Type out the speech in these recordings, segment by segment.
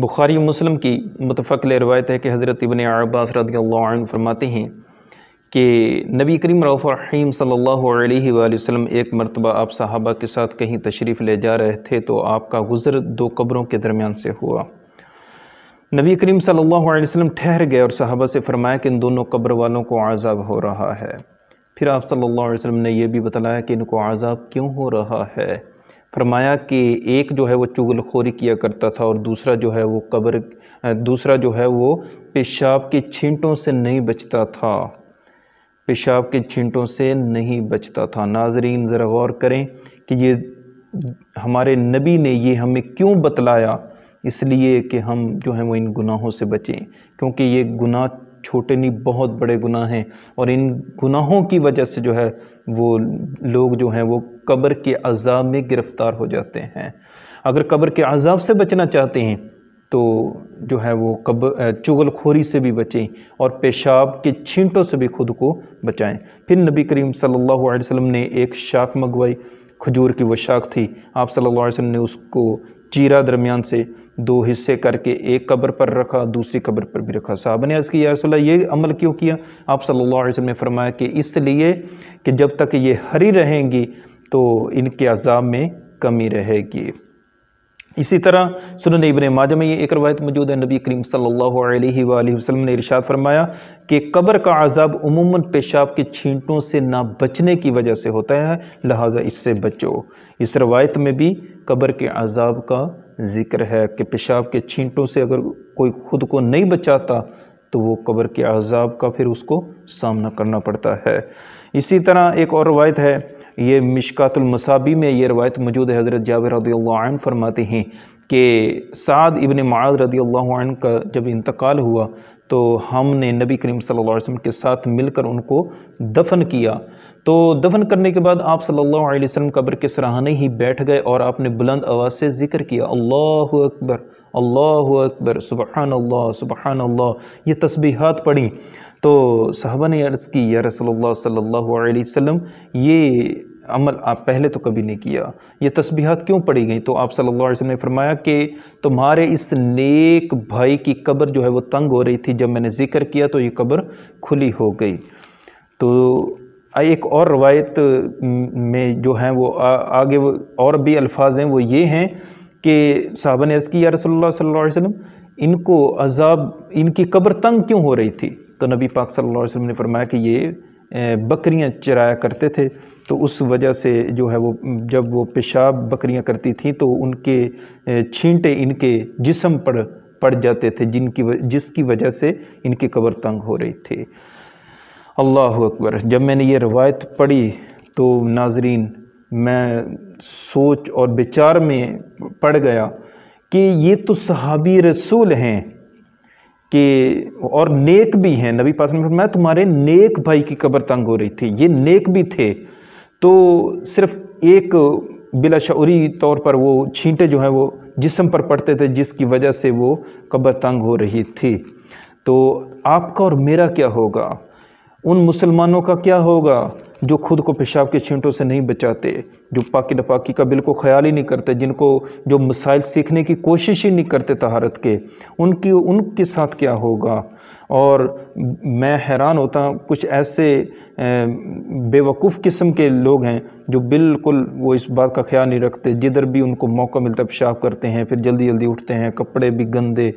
बुखारी मुस्लिम की मुतफ़ल रवायत है कि हज़रत इबन अब्बास रदी फरमाते हैं कि नबी करीम रहीम सल्हसम एक मरतबा आप साहबा के साथ कहीं तशरीफ़ ले जा रहे थे तो आपका गुज़र दो कब्रों के दरमियान से हुआ नबी करीम सल्लल्लाहु अलैहि वसल्लम ठहर गए और साहबा से फरमाया कि इन दोनों कब्र वालों को आज़ाब हो रहा है फिर आप सल्लल्लाहु अलैहि वसल्लम ने यह भी बताया कि इनको आज़ाब क्यों हो रहा है फरमाया कि एक जो है वो चुगलखोरी किया करता था और दूसरा जो है वो कब्र दूसरा जो है वो पेशाब की छींटों से नहीं बचता था पेशाब के छींटों से नहीं बचता था नाजरीन ज़रा गौर करें कि ये हमारे नबी ने ये हमें क्यों बतलाया इसलिए कि हम जो हैं वो इन गुनाहों से बचें क्योंकि ये गुनाह छोटे नहीं बहुत बड़े गुनाह हैं और इन गुनाहों की वजह से जो है वो लोग जो हैं वो कब्र के अजाब में गिरफ़्तार हो जाते हैं अगर कब्र के अजाब से बचना चाहते हैं तो जो है वो कब चुगलखोरी से भी बचें और पेशाब के छींटों से भी खुद को बचाएं फिर नबी करीम सल्लल्लाहु अलैहि वसल्लम ने एक शाख मंगवाई खजूर की वो शाख थी आप सल्लल्लाहु अलैहि वसल्लम ने उसको चीरा दरमियान से दो हिस्से करके एक कब्र पर रखा दूसरी कब्र पर भी रखा साहब ने अर्ज़ किया रसोल्ला ये अमल क्यों किया आप सल्लल्लाहु अलैहि वसल्लम ने फरमाया कि इसलिए कि जब तक ये हरी रहेंगी तो इनके अजाब में कमी रहेगी इसी तरह सुन इबन माजा में ये एक रवायत मौजूद है नबी करीम सल्लल्लाहु ने इरशाद फरमाया कि कब्र का अजाब उमूमन पेशाब के छींटों से ना बचने की वजह से होता है लिहाजा इससे बचो इस रवायत में भी कब्र के अजाब का ज़िक्र है कि पेशाब के छींटों से अगर कोई ख़ुद को नहीं बचाता तो वो कब्र के अजाब का फिर उसको सामना करना पड़ता है इसी तरह एक और रवायत है ये मिशकातुलमसाबी में ये रवायत मौजूद है हज़रत जाबर रदी फरमाते हैं कि साद इबन माद रदी का जब इंतकाल हुआ तो हमने नबी करीम सल्लल्लाहु अलैहि वसल्लम के साथ मिलकर उनको दफन किया तो दफन करने के बाद आप सल्लल्लाहु अलैहि वसल्लम कब्र के सराहने ही बैठ गए और आपने बुलंद आवाज़ से जिक्र किया अल्लाह अकबर अल्लाह अकबर सुबहान अल्लाह सुबहान अल्लाह ये तस्बीहात पढ़ी तो साहबा ने अर्ज़ की या रसोल्ला सल्ला वसम ये अमल आप पहले तो कभी नहीं किया ये तस्बीहात क्यों पड़ी गई तो आप सल्लल्लाहु अलैहि वसल्लम ने फरमाया कि तुम्हारे इस नेक भाई की कब्र जो है वो तंग हो रही थी जब मैंने ज़िक्र किया तो ये कब्र खुली हो गई तो एक और रवायत में जो है वो आ, आगे वो और भी अल्फाज हैं वो ये हैं कि साहबा ने अर्ज़ किया रसोल्ला सल्ला वसम इनको अजाब इनकी कब्र तंग क्यों हो रही थी तो नबी पाक सल्लल्लाहु अलैहि वसल्लम ने फरमाया कि ये बकरियां चराया करते थे तो उस वजह से जो है वो जब वो पेशाब बकरियां करती थीं तो उनके छींटे इनके जिसम पर पड़ जाते थे जिनकी जिसकी वजह से इनकी कबर तंग हो रही थी अल्लाह अकबर जब मैंने ये रवायत पढ़ी तो नाजरीन मैं सोच और विचार में पड़ गया कि ये तो सहाबी रसूल हैं कि और नेक भी हैं नबी पास ने फरमाया तुम्हारे नेक भाई की कब्र तंग हो रही थी ये नेक भी थे तो सिर्फ एक बिलाशरी तौर पर वो छींटे जो हैं वो जिसम पर पड़ते थे जिसकी वजह से वो कब्र तंग हो रही थी तो आपका और मेरा क्या होगा उन मुसलमानों का क्या होगा जो खुद को पेशाब के छींटों से नहीं बचाते जो पाकि नपाकी का बिल्कुल ख्याल ही नहीं करते जिनको जो मसाइल सीखने की कोशिश ही नहीं करते तहारत के उनकी उनके साथ क्या होगा और मैं हैरान होता हूँ कुछ ऐसे बेवकूफ़ किस्म के लोग हैं जो बिल्कुल वो इस बात का ख्याल नहीं रखते जिधर भी उनको मौका मिलता है पेशाब करते हैं फिर जल्दी जल्दी उठते हैं कपड़े भी गंदे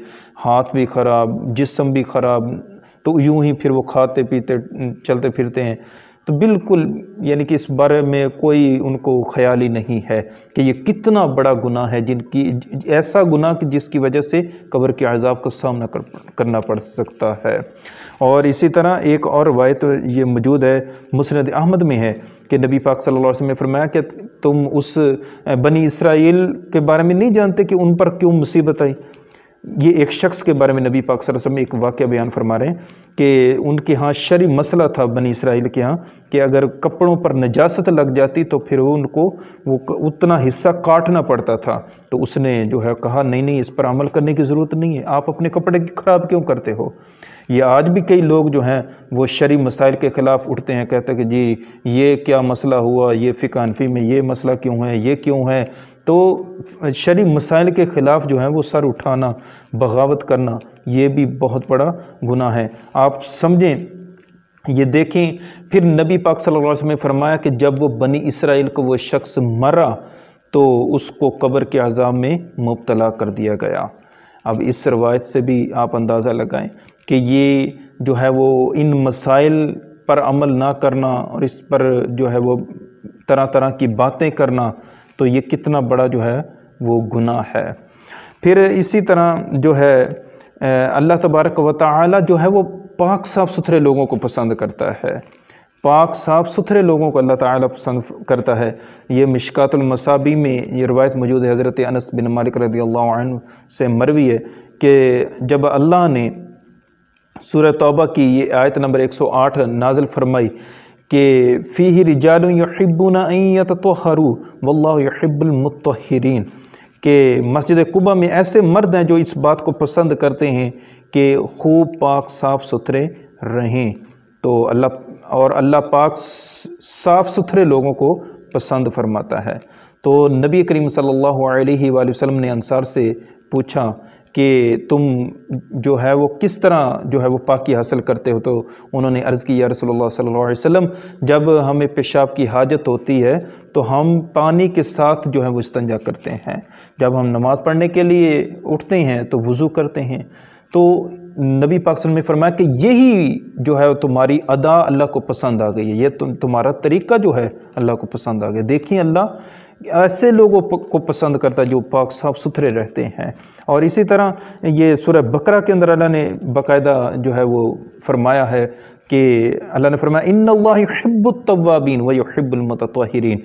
हाथ भी ख़राब जिसम भी ख़राब तो यूं ही फिर वो खाते पीते चलते फिरते हैं तो बिल्कुल यानी कि इस बारे में कोई उनको ख्याल ही नहीं है कि ये कितना बड़ा गुनाह है जिनकी ऐसा गुनाह कि जिसकी वजह से कब्र के अजाब का सामना कर, करना पड़ सकता है और इसी तरह एक और वायत ये मौजूद है मुसरद अहमद में है कि नबी पाक सल्लल्लाहु अलैहि वसल्लम ने फरमाया कि तुम उस बनी इसराइल के बारे में नहीं जानते कि उन पर क्यों मुसीबत आई ये एक शख्स के बारे में नबी पाक वसल्लम एक वाक्य बयान फरमा रहे हैं कि उनके यहाँ शरी मसला था बनी इसराइल के यहाँ कि अगर कपड़ों पर नजास्त लग जाती तो फिर उनको वो उतना हिस्सा काटना पड़ता था तो उसने जो है कहा नहीं नहीं इस पर अमल करने की ज़रूरत नहीं है आप अपने कपड़े ख़राब क्यों करते हो ये आज भी कई लोग जो हैं वो शरी मसाइल के ख़िलाफ़ उठते हैं कहते हैं कि जी ये क्या मसला हुआ ये फ़िकानफ़ी में ये मसला क्यों है ये क्यों है तो शरी मसाइल के ख़िलाफ़ जो है वो सर उठाना बगावत करना ये भी बहुत बड़ा गुनाह है आप समझें ये देखें फिर नबी पाक सल्लल्लाहु अलैहि वसल्लम ने फरमाया कि जब वो बनी इसराइल को वो शख्स मरा तो उसको कब्र के अजाब में मुबतला कर दिया गया अब इस रवायत से भी आप अंदाज़ा लगाएं कि ये जो है वो इन मसाइल पर अमल ना करना और इस पर जो है वो तरह तरह की बातें करना तो ये कितना बड़ा जो है वो गुनाह है फिर इसी तरह जो है अल्लाह तबारक व ताली जो है वो पाक साफ़ सुथरे लोगों को पसंद करता है पाक साफ़ सुथरे लोगों को अल्लाह ताला पसंद करता है ये मिशकातुलमसाबी में ये रवायत मौजूद है हज़रत अनस बिन मालिक रदी अल्लाह से मरवी है कि जब अल्लाह ने सूर तौबा की ये आयत नंबर 108 नाजिल फरमाई कि फ़ी या तो हरू वल्लाबुलमतरीन के मस्जिद कुबा में ऐसे मर्द हैं जो इस बात को पसंद करते हैं कि खूब पाक साफ़ सुथरे रहें तो अल्लाह और अल्लाह पाक साफ़ सुथरे लोगों को पसंद फरमाता है तो नबी करीम सल्लल्लाहु अलैहि वसल्लम ने अंसार से पूछा कि तुम जो है वो किस तरह जो है वो पाकि हासिल करते हो तो उन्होंने अर्ज़ की या रसोल्ला वसम जब हमें पेशाब की हाजत होती है तो हम पानी के साथ जो है वो इस्तंजा करते हैं जब हम नमाज़ पढ़ने के लिए उठते हैं तो वज़ू करते हैं तो नबी पाक ने फरमाया कि यही जो है तुम्हारी अदा अल्लाह को पसंद आ गई है ये तुम तुम्हारा तरीका जो है अल्लाह को पसंद आ गया देखिए अल्लाह ऐसे लोगों को पसंद करता है जो पाक साफ सुथरे रहते हैं और इसी तरह ये सूर्य बकरा के अंदर अल्लाह ने बाकायदा जो है वो फरमाया है कि अल्लाह ने फरमाया इन हब्बुलतवाबीन व हब्बुलमतरीन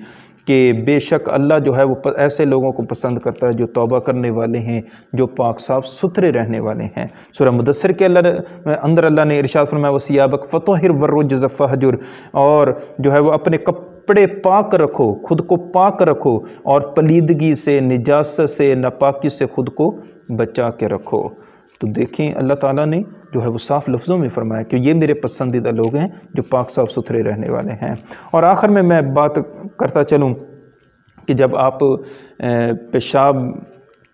कि बेशक अल्लाह जो है वो ऐसे लोगों को पसंद करता है जो तौबा करने वाले हैं जो पाक साफ सुथरे रहने वाले हैं सूर्य मुदसर के अल्लाह अंदर अल्लाह ने इरशाद फरमाया वसियाबक फ़तोहिर हजुर और जो है वो अपने कप कपड़े पाक रखो खुद को पाक रखो और पलीदगी से निजात से नापाकी से खुद को बचा के रखो तो देखें अल्लाह ताला ने जो है वो साफ़ लफ्ज़ों में फरमाया कि ये मेरे पसंदीदा लोग हैं जो पाक साफ सुथरे रहने वाले हैं और आखिर में मैं बात करता चलूँ कि जब आप पेशाब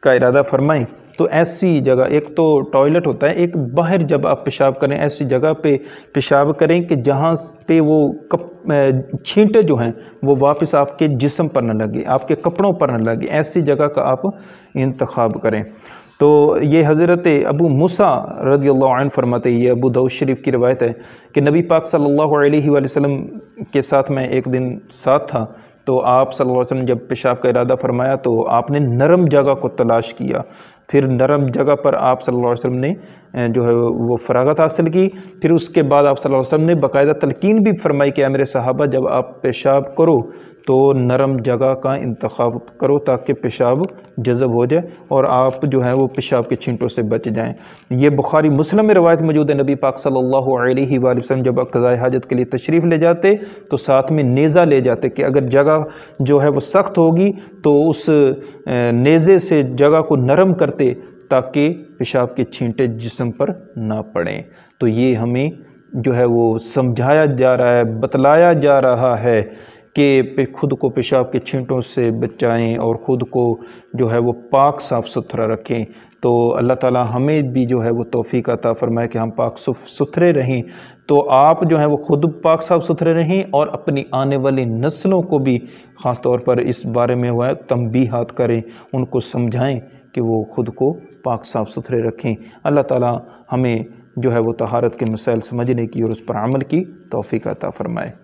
का इरादा फरमाएँ तो ऐसी जगह एक तो टॉयलेट होता है एक बाहर जब आप पेशाब करें ऐसी जगह पे पेशाब करें कि जहाँ पे वो कप छींटे जो हैं वो वापस आपके जिसम पर न लगे आपके कपड़ों पर न लगे ऐसी जगह का आप इंतखब करें तो ये हज़रत अबू मूसा रदी अल्लाह फरमाते ये अबू दाऊद शरीफ की रवायत है कि नबी पाक सल्लल्लाहु अलैहि वसल्लम के साथ मैं एक दिन साथ था तो आप सल्लल्लाहु अलैहि वसल्लम जब पेशाब का इरादा फरमाया तो आपने नरम जगह को तलाश किया फिर नरम जगह पर आप सल्लल्लाहु अलैहि वसल्लम ने जो है वो फरागत हासिल की फिर उसके बाद आप सल्लल्लाहु अलैहि वसल्लम ने बाकायदा तलकीन भी फरमाई कि मेरे सहाबा जब आप पेशाब करो तो नरम जगह का इंतखब करो ताकि पेशाब जज़ब हो जाए और आप जो है वो पेशाब के छींटों से बच जाएँ ये बुखारी मुस्लिम में रवायत मौजूद है नबी पाक सल्लल्लाहु अलैहि वसल्लम जब कज़ाय हाजत के लिए तशरीफ़ ले जाते तो साथ में नेज़ा ले जाते कि अगर जगह जो है वह सख्त होगी तो उस नेज़े से जगह को नरम करते ताकि पेशाब के छींटे जिसम पर ना पड़ें तो ये हमें जो है वो समझाया जा रहा है बतलाया जा रहा है कि खुद को पेशाब के छींटों से बचाएं और ख़ुद को जो है वो पाक साफ़ सुथरा रखें तो अल्लाह ताला हमें भी जो है वो तोफ़ी का ता फरमाए कि हम पाक सुथरे रहें तो आप जो है वो ख़ुद पाक साफ सुथरे रहें और अपनी आने वाली नस्लों को भी ख़ास तौर पर इस बारे में हुआ हाथ करें उनको समझाएँ कि वो ख़ुद को पाक साफ़ सुथरे रखें अल्लाह ताला हमें जो है वो तहारत के मसाइल समझने की और उस पर अमल की तोफ़ी का ता फरमाए